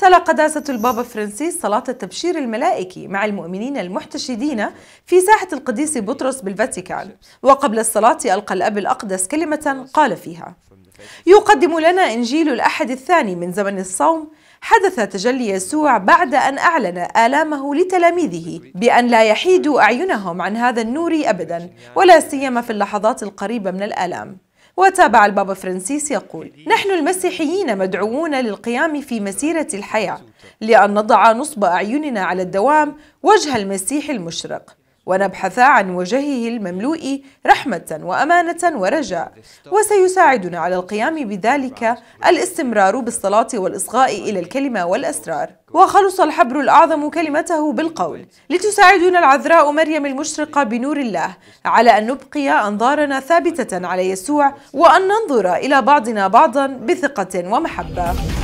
تلا قداسة البابا فرانسيس صلاة التبشير الملائكي مع المؤمنين المحتشدين في ساحة القديس بطرس بالفاتيكان وقبل الصلاة ألقى الأب الأقدس كلمة قال فيها يقدم لنا إنجيل الأحد الثاني من زمن الصوم حدث تجلي يسوع بعد أن أعلن آلامه لتلاميذه بأن لا يحيدوا أعينهم عن هذا النور أبدا ولا سيما في اللحظات القريبة من الآلام وتابع البابا فرانسيس يقول نحن المسيحيين مدعوون للقيام في مسيرة الحياة لأن نضع نصب أعيننا على الدوام وجه المسيح المشرق ونبحث عن وجهه المملوء رحمة وأمانة ورجاء وسيساعدنا على القيام بذلك الاستمرار بالصلاة والإصغاء إلى الكلمة والأسرار وخلص الحبر الأعظم كلمته بالقول لتساعدنا العذراء مريم المشرقة بنور الله على أن نبقي أنظارنا ثابتة على يسوع وأن ننظر إلى بعضنا بعضا بثقة ومحبة